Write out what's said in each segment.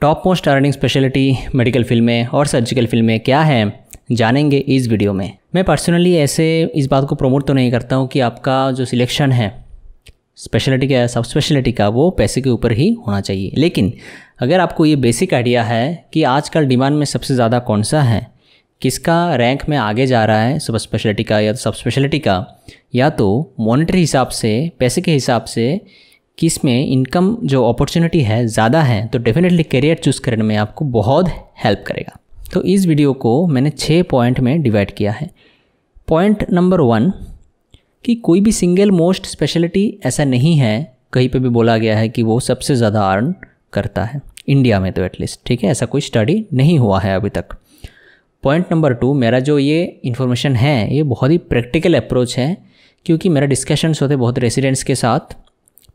top most earning speciality medical field में और surgical field में क्या है जानेंगे इस वीडियो में मैं पर्सनली ऐसे इस बात को प्रमोट तो नहीं करता हूँ कि आपका जो सिलेक्शन है स्पेशलिटी का सब स्पेशलिटी का वो पैसे के ऊपर ही होना चाहिए लेकिन अगर आपको ये बेसिक आइडिया है कि आजकल डिमांड में सबसे ज़्यादा कौन सा है किसका रैंक में आगे जा रहा है सुपर स्पेशलिटी का या सब स्पेशलिटी का या तो मॉनिटरी हिसाब से पैसे के हिसाब से कि इसमें इनकम जो अपॉर्चुनिटी है ज़्यादा है तो डेफिनेटली करियर चूज़ करने में आपको बहुत हेल्प करेगा तो इस वीडियो को मैंने छः पॉइंट में डिवाइड किया है पॉइंट नंबर वन कि कोई भी सिंगल मोस्ट स्पेशलिटी ऐसा नहीं है कहीं पे भी बोला गया है कि वो सबसे ज़्यादा अर्न करता है इंडिया में तो एटलीस्ट ठीक है ऐसा कोई स्टडी नहीं हुआ है अभी तक पॉइंट नंबर टू मेरा जो ये इन्फॉर्मेशन है ये बहुत ही प्रैक्टिकल अप्रोच है क्योंकि मेरा डिस्कशंस होते बहुत रेसिडेंट्स के साथ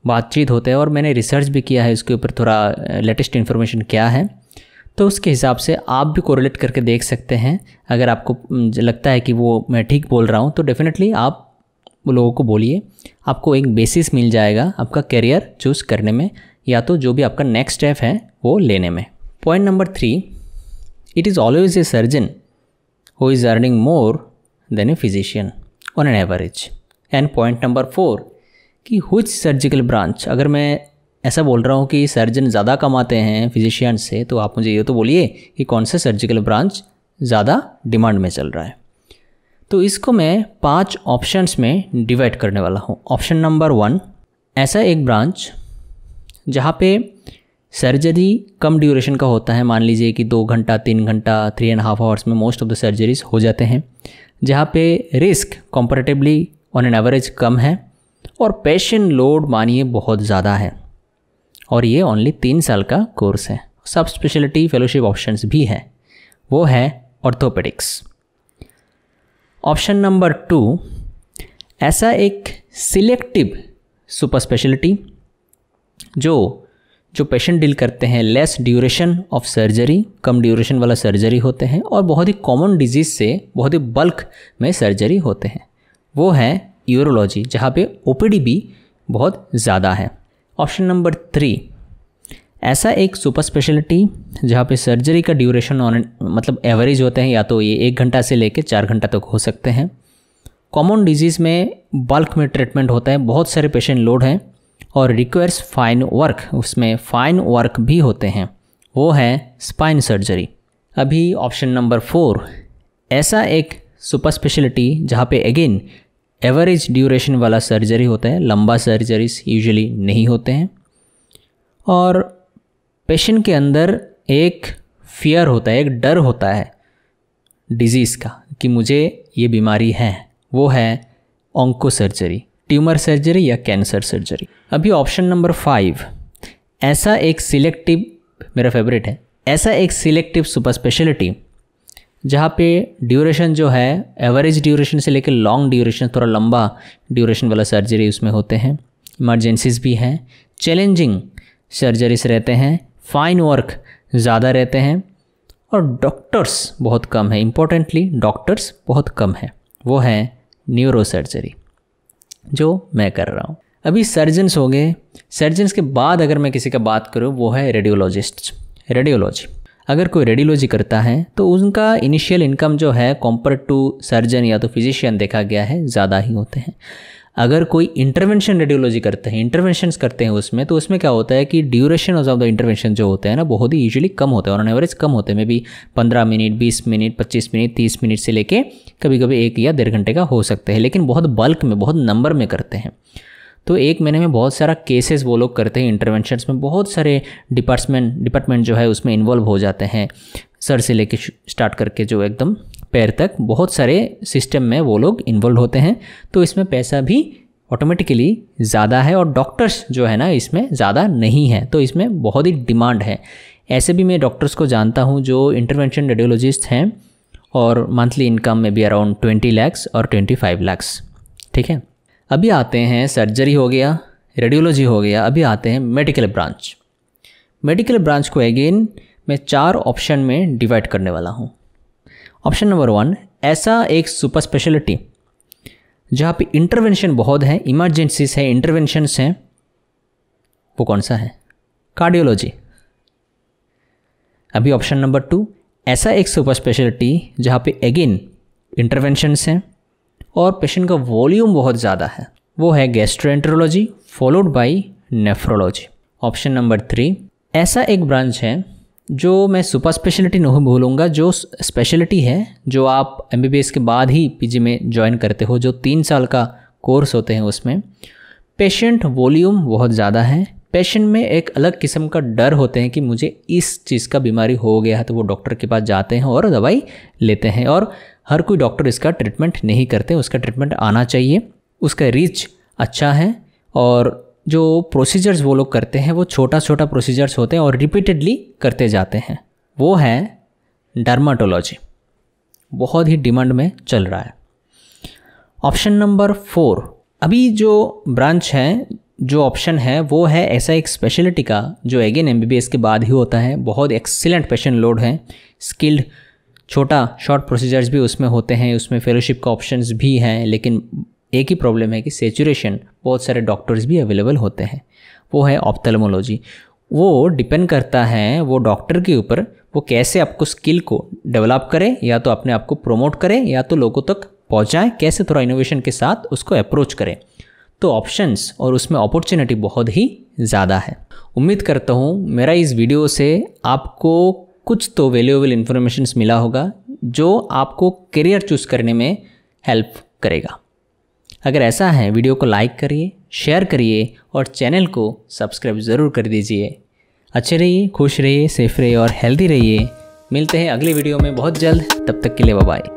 बातचीत होते हैं और मैंने रिसर्च भी किया है इसके ऊपर थोड़ा लेटेस्ट इन्फॉर्मेशन क्या है तो उसके हिसाब से आप भी कोरिलेट करके देख सकते हैं अगर आपको लगता है कि वो मैं ठीक बोल रहा हूँ तो डेफ़िनेटली आप लोगों को बोलिए आपको एक बेसिस मिल जाएगा आपका करियर चूज़ करने में या तो जो भी आपका नेक्स्ट स्टेप है वो लेने में point number three it is always a surgeon who is earning more than a physician on an average and point number four कि हुच सर्जिकल ब्रांच अगर मैं ऐसा बोल रहा हूँ कि सर्जन ज़्यादा कमाते हैं फिजिशियन से तो आप मुझे ये तो बोलिए कि कौन सा सर्जिकल ब्रांच ज़्यादा डिमांड में चल रहा है तो इसको मैं पांच ऑप्शंस में डिवाइड करने वाला हूँ ऑप्शन नंबर वन ऐसा एक ब्रांच जहाँ पे सर्जरी कम ड्यूरेशन का होता है मान लीजिए कि दो घंटा तीन घंटा थ्री एंड हाफ आवर्स में मोस्ट ऑफ द सर्जरीज हो जाते हैं जहाँ पे risk comparatively on an average कम है और पैशन लोड मानिए बहुत ज़्यादा है और ये ओनली तीन साल का कोर्स है सब स्पेशलिटी फेलोशिप ऑप्शन भी हैं वो है ऑर्थोपेडिक्स ऑप्शन नंबर टू ऐसा एक सिलेक्टिव सुपर स्पेशलिटी जो जो पेशेंट डील करते हैं लेस ड्यूरेशन ऑफ सर्जरी कम ड्यूरेशन वाला सर्जरी होते हैं और बहुत ही कॉमन डिजीज़ से बहुत ही बल्क में सर्जरी होते हैं वो है यूरोलॉजी जहाँ पे ओ भी बहुत ज़्यादा है ऑप्शन नंबर थ्री ऐसा एक सुपर स्पेशलिटी जहाँ पे सर्जरी का ड्यूरेशन ऑन मतलब एवरेज होते हैं या तो ये एक घंटा से लेकर चार घंटा तक तो हो सकते हैं कॉमन डिजीज़ में बल्क में ट्रीटमेंट होता है बहुत सारे पेशेंट लोड हैं और रिक्वायर्स फाइन वर्क उसमें फाइन वर्क भी होते हैं वो है स्पाइन सर्जरी अभी ऑप्शन नंबर फोर ऐसा एक सुपर स्पेशलिटी जहाँ पे अगेन एवरेज ड्यूरेशन वाला सर्जरी होता है लंबा सर्जरीज यूजुअली नहीं होते हैं और पेशेंट के अंदर एक फियर होता है एक डर होता है डिजीज़ का कि मुझे ये बीमारी है वो है ऑंको सर्जरी ट्यूमर सर्जरी या कैंसर सर्जरी अभी ऑप्शन नंबर फाइव ऐसा एक सिलेक्टिव मेरा फेवरेट है ऐसा एक सिलेक्टिव सुपर स्पेशलिटी जहाँ पे ड्यूरेशन जो है एवरेज ड्यूरेशन से लेकर लॉन्ग ड्यूरेशन थोड़ा लंबा ड्यूरेशन वाला सर्जरी उसमें होते हैं इमरजेंसीज भी हैं चैलेंजिंग सर्जरीज रहते हैं फाइन वर्क ज़्यादा रहते हैं और डॉक्टर्स बहुत कम है इम्पोर्टेंटली डॉक्टर्स बहुत कम है वो है न्यूरो सर्जरी जो मैं कर रहा हूँ अभी सर्जन्स हो गए सर्जन्स के बाद अगर मैं किसी का बात करूँ वो है रेडियोलॉजिस्ट रेडियोलॉजी अगर कोई रेडियोलॉजी करता है तो उनका इनिशियल इनकम जो है कॉम्पेयर टू सर्जन या तो फिजिशियन देखा गया है ज़्यादा ही होते हैं अगर कोई इंटरवेंशन रेडियोलॉजी करते हैं इंटरवेंशन करते हैं उसमें तो उसमें क्या होता है कि ड्यूरेशन ऑफ द इंटरवेंशन जो होते हैं ना बहुत ही यूजुअली कम होते हैं और ऑन एवरेज कम होते हैं मे बी पंद्रह मिनट बीस मिनट पच्चीस मिनट तीस मिनट से लेके कभी कभी एक या डेढ़ घंटे का हो सकते हैं लेकिन बहुत बल्क में बहुत नंबर में करते हैं तो एक महीने में बहुत सारा केसेस वो लोग करते हैं इंटरवेंशन में बहुत सारे डिपार्टमेंट डिपार्टमेंट जो है उसमें इन्वॉल्व हो जाते हैं सर से लेके स्टार्ट करके जो एकदम पैर तक बहुत सारे सिस्टम में वो लोग इन्वॉल्व होते हैं तो इसमें पैसा भी ऑटोमेटिकली ज़्यादा है और डॉक्टर्स जो है ना इसमें ज़्यादा नहीं है तो इसमें बहुत ही डिमांड है ऐसे भी मैं डॉक्टर्स को जानता हूँ जो इंटरवेंशन रेडियोलॉजिस्ट हैं और मंथली इनकम में भी अराउंड ट्वेंटी लैक्स और ट्वेंटी फाइव लैक्स ठीक है अभी आते हैं सर्जरी हो गया रेडियोलॉजी हो गया अभी आते हैं मेडिकल ब्रांच मेडिकल ब्रांच को अगेन मैं चार ऑप्शन में डिवाइड करने वाला हूँ ऑप्शन नंबर वन ऐसा एक सुपर स्पेशलिटी जहाँ पे इंटरवेंशन बहुत है इमरजेंसीज हैं इंटरवेंशंस हैं वो कौन सा है कार्डियोलॉजी अभी ऑप्शन नंबर टू ऐसा एक सुपर स्पेशलिटी जहाँ पे अगेन इंटरवेंशनस हैं और पेशेंट का वॉल्यूम बहुत ज़्यादा है वो है gastroenterology followed by nephrology option number three ऐसा एक ब्रांच है जो मैं सुपर स्पेशलिटी नहीं भूलूंगा जो स्पेशलिटी है जो आप एम के बाद ही पी में ज्वाइन करते हो जो तीन साल का कोर्स होते हैं उसमें पेशेंट वॉल्यूम बहुत ज़्यादा है पेशेंट में एक अलग किस्म का डर होते हैं कि मुझे इस चीज़ का बीमारी हो गया है तो वो डॉक्टर के पास जाते हैं और दवाई लेते हैं और हर कोई डॉक्टर इसका ट्रीटमेंट नहीं करते उसका ट्रीटमेंट आना चाहिए उसका रीच अच्छा है और जो प्रोसीजर्स वो लोग करते हैं वो छोटा छोटा प्रोसीजर्स होते हैं और रिपीटेडली करते जाते हैं वो है डर्माटोलॉजी बहुत ही डिमांड में चल रहा है ऑप्शन नंबर फोर अभी जो ब्रांच है जो ऑप्शन है वो है ऐसा एक स्पेशलिटी का जो अगेन एम के बाद ही होता है बहुत एक्सीलेंट पेशेंट लोड हैं स्किल्ड छोटा शॉर्ट प्रोसीजर्स भी उसमें होते हैं उसमें फेलोशिप का ऑप्शन भी हैं लेकिन एक ही प्रॉब्लम है कि सेचुरेशन बहुत सारे डॉक्टर्स भी अवेलेबल होते हैं वो है ऑप्थलमोलॉजी वो डिपेंड करता है वो डॉक्टर के ऊपर वो कैसे आपको स्किल को डेवलप करें या तो अपने आप को प्रोमोट करें या तो लोगों तक पहुँचाएँ कैसे थोड़ा इनोवेशन के साथ उसको अप्रोच करें तो ऑप्शंस और उसमें अपॉर्चुनिटी बहुत ही ज़्यादा है उम्मीद करता हूँ मेरा इस वीडियो से आपको कुछ तो वैल्यूएबल इन्फॉर्मेशन मिला होगा जो आपको करियर चूज़ करने में हेल्प करेगा अगर ऐसा है वीडियो को लाइक करिए शेयर करिए और चैनल को सब्सक्राइब ज़रूर कर दीजिए अच्छे रहिए खुश रहिए सेफ रहिए और हेल्दी रहिए मिलते हैं अगले वीडियो में बहुत जल्द तब तक के लिए बाय